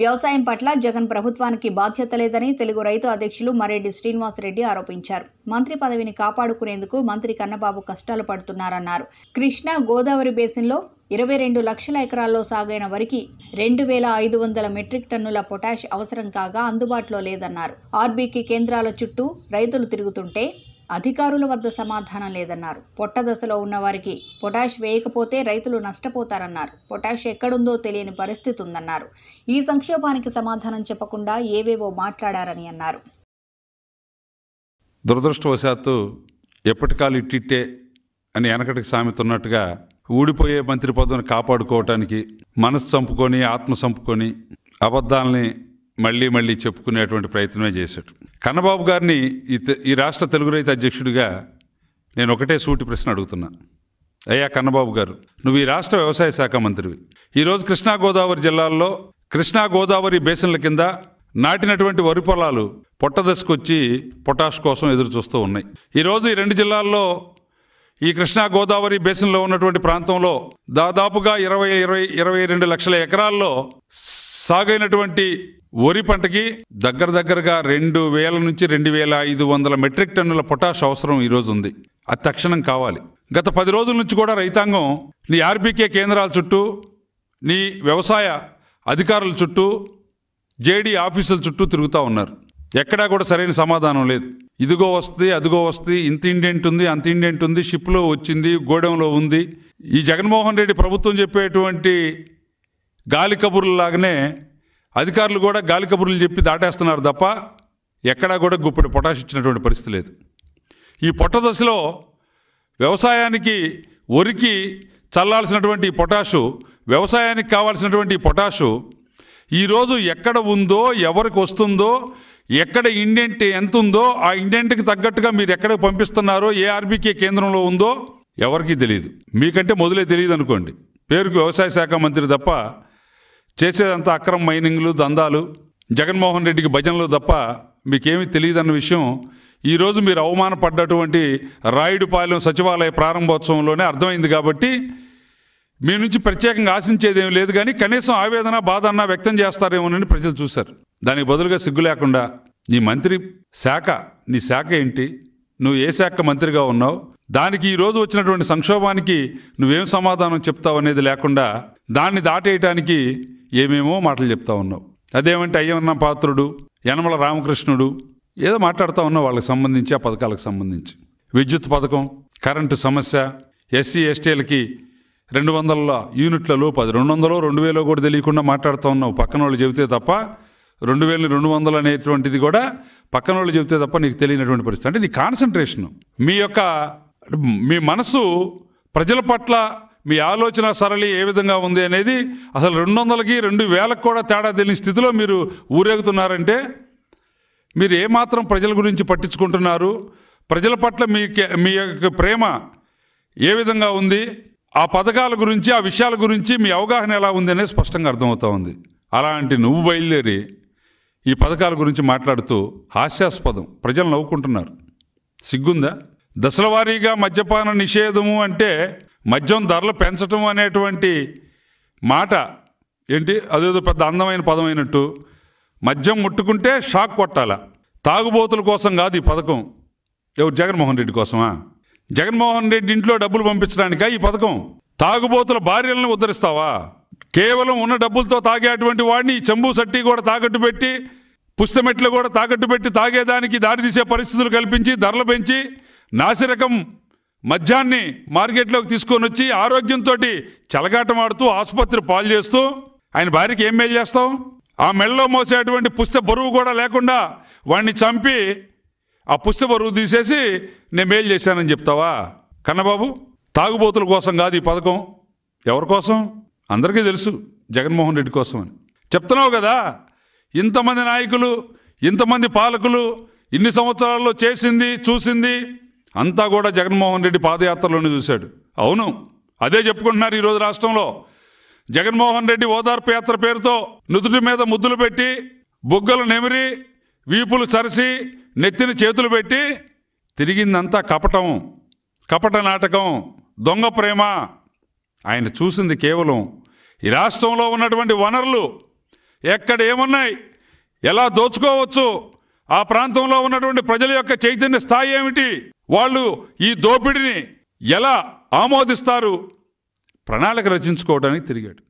వ్యవసాయం పట్ల జగన్ ప్రభుత్వానికి బాధ్యత లేదని తెలుగు రైతు అధ్యక్షులు మరెడ్డి శ్రీనివాసరెడ్డి ఆరోపించారు మంత్రి పదవిని కాపాడుకునేందుకు మంత్రి కన్నబాబు కష్టాలు పడుతున్నారన్నారు కృష్ణా గోదావరి బేసిన్లో ఇరవై రెండు లక్షల ఎకరాల్లో సాగైన వరికి రెండు వేల ఐదు వందల మెట్రిక్ టన్నుల పొటాష్ అవసరం కాగా అందుబాటులో లేదన్నారు ఆర్బీకి కేంద్రాల చుట్టూ రైతులు తిరుగుతుంటే అధికారుల వద్ద సమాధానం లేదన్నారు పొట్ట దశలో ఉన్నవారికి పొటాష్ వేయకపోతే రైతులు నష్టపోతారన్నారు పొటాష్ ఎక్కడుందో తెలియని పరిస్థితి ఉందన్నారు ఈ సంక్షోభానికి సమాధానం చెప్పకుండా ఏవేవో మాట్లాడారని అన్నారు దురదృష్టవశాత్తు ఎప్పటికాలు ఇట్టిట్టే అని వెనకటికి సామెత ఉన్నట్టుగా ఊడిపోయే మంత్రి పదవిని కాపాడుకోవటానికి మనసు చంపుకొని ఆత్మ చంపుకొని అబద్ధాలని మళ్ళీ మళ్ళీ చెప్పుకునేటువంటి ప్రయత్నమే చేశాడు కన్నబాబు గారిని ఈ రాష్ట్ర తెలుగు రైతు అధ్యక్షుడిగా నేను ఒకటే సూటి ప్రశ్న అడుగుతున్నా అయ్యా కన్నబాబు గారు నువ్వు ఈ రాష్ట్ర వ్యవసాయ శాఖ మంత్రివి ఈరోజు కృష్ణా గోదావరి జిల్లాల్లో కృష్ణా గోదావరి బేసిన్ల కింద నాటినటువంటి వరి పొలాలు పొట్టదశకొచ్చి పొటాష్ కోసం ఎదురు చూస్తూ ఉన్నాయి ఈరోజు ఈ రెండు జిల్లాల్లో ఈ కృష్ణా గోదావరి బేసిన్లో ఉన్నటువంటి ప్రాంతంలో దాదాపుగా ఇరవై ఇరవై ఇరవై రెండు లక్షల ఎకరాల్లో సాగైనటువంటి వరి పంటకి దగ్గర దగ్గరగా రెండు వేల నుంచి రెండు వేల ఐదు వందల మెట్రిక్ టన్నుల పొటాష్ అవసరం ఈరోజు ఉంది అది తక్షణం కావాలి గత పది రోజుల నుంచి కూడా రైతాంగం నీ ఆర్బీకే కేంద్రాల చుట్టూ నీ వ్యవసాయ అధికారుల చుట్టూ జేడీ ఆఫీసుల చుట్టూ తిరుగుతూ ఉన్నారు ఎక్కడా కూడా సరైన సమాధానం లేదు ఇదిగో వస్తుంది అదిగో వస్తుంది ఇంత ఇండెంట్ ఉంది అంత ఇండెంట్ ఉంది షిప్లో వచ్చింది గోడెంలో ఉంది ఈ జగన్మోహన్ రెడ్డి ప్రభుత్వం చెప్పేటువంటి గాలి కబుర్లలాగానే అధికారులు కూడా గాలి కబుర్లు చెప్పి దాటేస్తున్నారు తప్ప ఎక్కడా కూడా గుప్పటి పొటాష్ ఇచ్చినటువంటి పరిస్థితి లేదు ఈ పొట్ట దశలో వ్యవసాయానికి ఒరికి చల్లాల్సినటువంటి పొటాషు వ్యవసాయానికి కావాల్సినటువంటి పొటాషు ఈరోజు ఎక్కడ ఉందో ఎవరికి వస్తుందో ఎక్కడ ఇండెంట్ ఎంత ఉందో ఆ ఇండెంట్కి తగ్గట్టుగా మీరు ఎక్కడ పంపిస్తున్నారో ఏ ఆర్బీకే కేంద్రంలో ఉందో ఎవరికీ తెలియదు మీకంటే మొదలే తెలియదు అనుకోండి పేరుకు వ్యవసాయ శాఖ మంత్రి తప్ప చేసేదంతా అక్రమ మైనింగ్లు దందాలు జగన్మోహన్ రెడ్డికి భజనలు తప్ప మీకేమీ తెలియదన్న విషయం ఈరోజు మీరు అవమానపడ్డటువంటి రాయుడుపాలెం సచివాలయ ప్రారంభోత్సవంలోనే అర్థమైంది కాబట్టి మీ నుంచి ప్రత్యేకంగా ఆశించేదేం లేదు కానీ కనీసం ఆవేదన బాధ అన్నా వ్యక్తం చేస్తారేమోనని ప్రజలు చూశారు దానికి బదులుగా సిగ్గు లేకుండా నీ మంత్రి శాఖ నీ శాఖ ఏంటి నువ్వు ఏ శాఖ మంత్రిగా ఉన్నావు దానికి ఈరోజు వచ్చినటువంటి సంక్షోభానికి నువ్వేం సమాధానం చెప్తావు అనేది లేకుండా దాన్ని దాటేయటానికి ఏమేమో మాటలు చెప్తా ఉన్నావు అదేమంటే అయ్యన్న పాత్రుడు యనమల రామకృష్ణుడు ఏదో మాట్లాడుతూ ఉన్నావు వాళ్ళకి సంబంధించి ఆ పథకాలకు సంబంధించి విద్యుత్ పథకం కరెంటు సమస్య ఎస్సీ ఎస్టీలకి రెండు వందల యూనిట్ల లోపు అది రెండు వందలో రెండు వేలో కూడా తెలియకుండా మాట్లాడుతూ ఉన్నావు పక్కన వాళ్ళు చెబితే తప్ప రెండు వేలు రెండు వందలు అనేటువంటిది కూడా పక్కన వాళ్ళు చెబితే తప్ప నీకు తెలియనటువంటి పరిస్థితి అంటే నీ కాన్సన్ట్రేషను మీ యొక్క మీ మనసు ప్రజల పట్ల మీ ఆలోచన సరళి ఏ విధంగా ఉంది అనేది అసలు రెండు వందలకి రెండు వేలకు కూడా తేడా తెలియని స్థితిలో మీరు ఊరేగుతున్నారంటే మీరు ఏమాత్రం ప్రజల గురించి పట్టించుకుంటున్నారు ప్రజల పట్ల మీ మీ యొక్క ప్రేమ ఏ విధంగా ఉంది ఆ పథకాల గురించి ఆ విషయాల గురించి మీ అవగాహన ఎలా ఉంది అనేది స్పష్టంగా అర్థమవుతూ ఉంది అలాంటి నువ్వు బయలుదేరి ఈ పథకాల గురించి మాట్లాడుతూ హాస్యాస్పదం ప్రజలు నవ్వుకుంటున్నారు సిగ్గుందా దశలవారీగా మద్యపాన నిషేధము అంటే మద్యం ధరలు పెంచటం అనేటువంటి మాట ఏంటి అదేదో పెద్ద అందమైన పదమైనట్టు మద్యం ముట్టుకుంటే షాక్ కొట్టాల తాగుబోతుల కోసం కాదు ఈ పథకం ఎవరు జగన్మోహన్ రెడ్డి కోసమా జగన్మోహన్ రెడ్డి ఇంట్లో డబ్బులు పంపించడానికా ఈ పథకం తాగుబోతుల భార్యలను ఉద్ధరిస్తావా కేవలం ఉన్న డబ్బులతో తాగేటువంటి వాడిని చెంబు సట్టి కూడా తాకట్టు పెట్టి పుస్తమెట్లు కూడా తాకట్టు పెట్టి తాగేదానికి దారితీసే పరిస్థితులు కల్పించి ధరలు పెంచి నాసిరకం మద్యాన్ని మార్కెట్లోకి తీసుకొని వచ్చి ఆరోగ్యంతో చెలగాటం ఆడుతూ ఆసుపత్రి పాలు చేస్తూ ఆయన భార్యకి ఏం మేలు చేస్తాం ఆ మెడలో మోసేటువంటి పుస్త బరువు కూడా లేకుండా వాడిని చంపి ఆ పుస్త బరువు తీసేసి నేను మేలు చేశానని చెప్తావా కన్నబాబు తాగుబోతుల కోసం కాదు ఈ పథకం ఎవరి కోసం అందరికీ తెలుసు జగన్మోహన్ రెడ్డి కోసం అని చెప్తున్నావు కదా ఇంతమంది నాయకులు ఇంతమంది పాలకులు ఇన్ని సంవత్సరాల్లో చేసింది చూసింది అంతా కూడా జగన్మోహన్ రెడ్డి పాదయాత్రలోనే చూశాడు అవును అదే చెప్పుకుంటున్నారు ఈరోజు రాష్ట్రంలో జగన్మోహన్ రెడ్డి ఓదార్పు యాత్ర పేరుతో నుదుటి మీద ముద్దులు పెట్టి బుగ్గలు నెమిరి వీపులు చరిసి నెత్తిన చేతులు పెట్టి తిరిగిందంతా కపటం కపట నాటకం దొంగ ప్రేమ ఆయన చూసింది కేవలం ఈ రాష్ట్రంలో ఉన్నటువంటి వనరులు ఎక్కడ ఏమున్నాయి ఎలా దోచుకోవచ్చు ఆ ప్రాంతంలో ఉన్నటువంటి ప్రజల యొక్క చైతన్య స్థాయి ఏమిటి వాళ్ళు ఈ దోపిడిని ఎలా ఆమోదిస్తారు ప్రణాళిక రచించుకోవడానికి తిరిగాడు